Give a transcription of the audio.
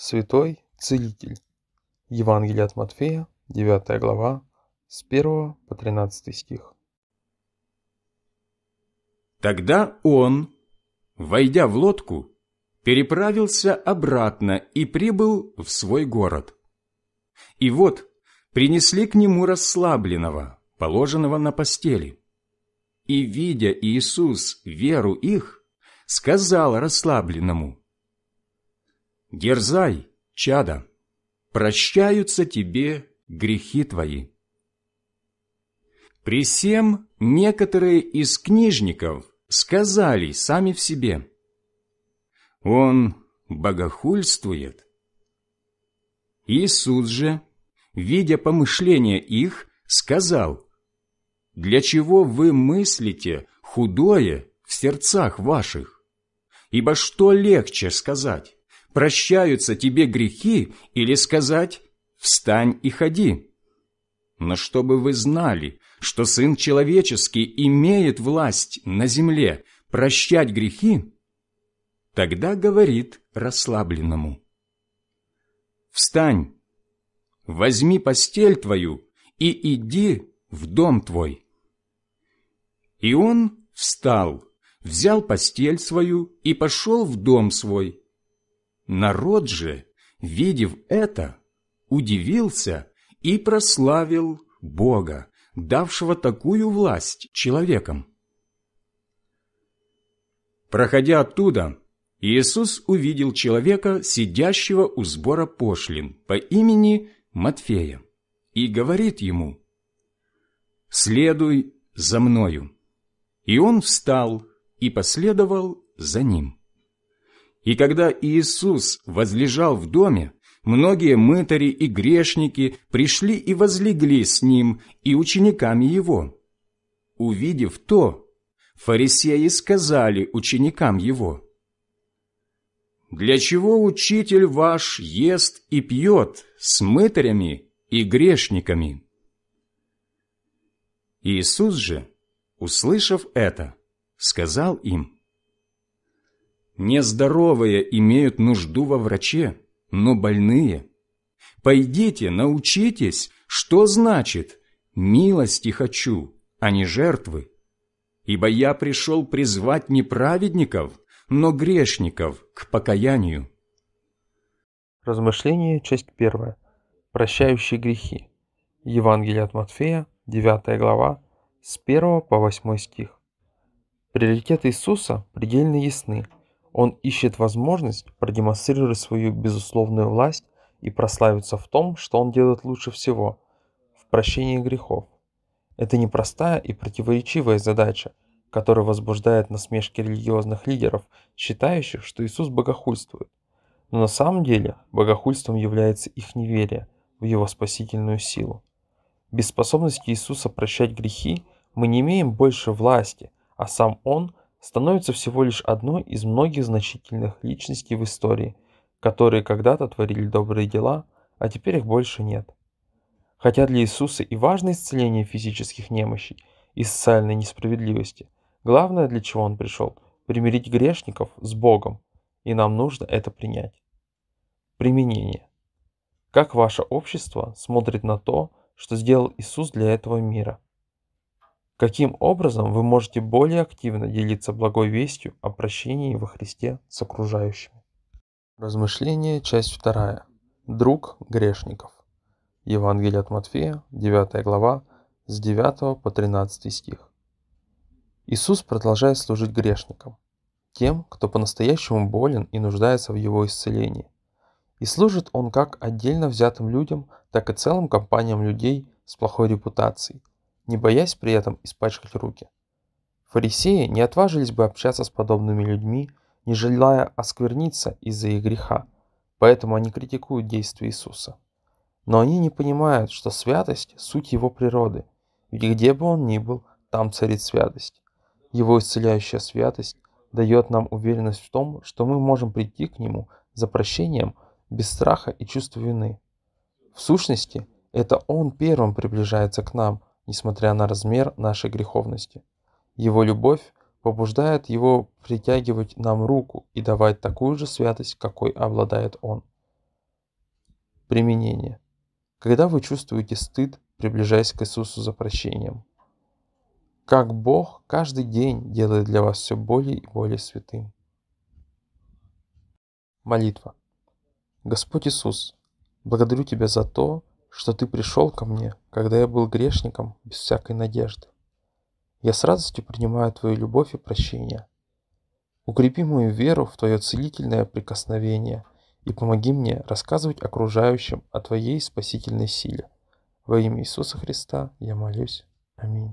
Святой Целитель. Евангелие от Матфея, 9 глава, с 1 по 13 стих. Тогда он, войдя в лодку, переправился обратно и прибыл в свой город. И вот принесли к нему расслабленного, положенного на постели. И, видя Иисус веру их, сказал расслабленному – Дерзай, чада, прощаются тебе грехи твои. При всем некоторые из книжников сказали сами в себе, «Он богохульствует». Иисус же, видя помышления их, сказал, «Для чего вы мыслите худое в сердцах ваших? Ибо что легче сказать?» прощаются тебе грехи, или сказать «встань и ходи». Но чтобы вы знали, что Сын Человеческий имеет власть на земле прощать грехи, тогда говорит расслабленному. «Встань, возьми постель твою и иди в дом твой». И он встал, взял постель свою и пошел в дом свой. Народ же, видев это, удивился и прославил Бога, давшего такую власть человекам. Проходя оттуда, Иисус увидел человека, сидящего у сбора пошлин по имени Матфея, и говорит ему «Следуй за мною». И он встал и последовал за ним. И когда Иисус возлежал в доме, многие мытари и грешники пришли и возлегли с ним и учениками его. Увидев то, фарисеи сказали ученикам его, «Для чего учитель ваш ест и пьет с мытарями и грешниками?» Иисус же, услышав это, сказал им, Нездоровые имеют нужду во враче, но больные. Пойдите, научитесь, что значит «милости хочу», а не жертвы. Ибо я пришел призвать не праведников, но грешников к покаянию. Размышление, часть первая. Прощающие грехи. Евангелие от Матфея, 9 глава, с 1 по 8 стих. Приоритеты Иисуса предельно ясны – он ищет возможность продемонстрировать свою безусловную власть и прославиться в том, что он делает лучше всего – в прощении грехов. Это непростая и противоречивая задача, которая возбуждает насмешки религиозных лидеров, считающих, что Иисус богохульствует. Но на самом деле богохульством является их неверие в его спасительную силу. Без способности Иисуса прощать грехи мы не имеем больше власти, а сам Он становится всего лишь одной из многих значительных личностей в истории, которые когда-то творили добрые дела, а теперь их больше нет. Хотя для Иисуса и важно исцеление физических немощей и социальной несправедливости, главное для чего он пришел – примирить грешников с Богом, и нам нужно это принять. Применение. Как ваше общество смотрит на то, что сделал Иисус для этого мира – Каким образом вы можете более активно делиться благой вестью о прощении во Христе с окружающими? Размышление, часть 2. Друг грешников. Евангелие от Матфея, 9 глава, с 9 по 13 стих. Иисус продолжает служить грешникам, тем, кто по-настоящему болен и нуждается в его исцелении. И служит он как отдельно взятым людям, так и целым компаниям людей с плохой репутацией – не боясь при этом испачкать руки. Фарисеи не отважились бы общаться с подобными людьми, не желая оскверниться из-за их греха, поэтому они критикуют действия Иисуса. Но они не понимают, что святость – суть его природы, ведь где бы он ни был, там царит святость. Его исцеляющая святость дает нам уверенность в том, что мы можем прийти к нему за прощением без страха и чувства вины. В сущности, это он первым приближается к нам – несмотря на размер нашей греховности. Его любовь побуждает его притягивать нам руку и давать такую же святость, какой обладает он. Применение. Когда вы чувствуете стыд, приближаясь к Иисусу за прощением. Как Бог каждый день делает для вас все более и более святым. Молитва. Господь Иисус, благодарю Тебя за то, что ты пришел ко мне, когда я был грешником, без всякой надежды. Я с радостью принимаю твою любовь и прощение. Укрепи мою веру в твое целительное прикосновение и помоги мне рассказывать окружающим о твоей спасительной силе. Во имя Иисуса Христа я молюсь. Аминь.